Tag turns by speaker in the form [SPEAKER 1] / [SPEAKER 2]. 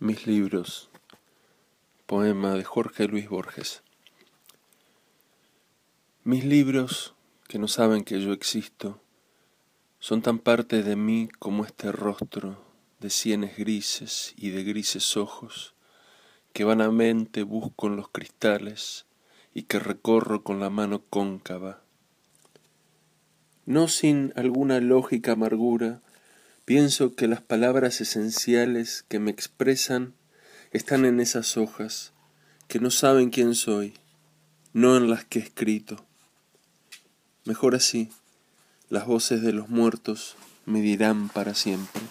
[SPEAKER 1] Mis libros. Poema de Jorge Luis Borges. Mis libros, que no saben que yo existo, son tan parte de mí como este rostro de sienes grises y de grises ojos que vanamente busco en los cristales y que recorro con la mano cóncava. No sin alguna lógica amargura, Pienso que las palabras esenciales que me expresan están en esas hojas, que no saben quién soy, no en las que he escrito. Mejor así, las voces de los muertos me dirán para siempre.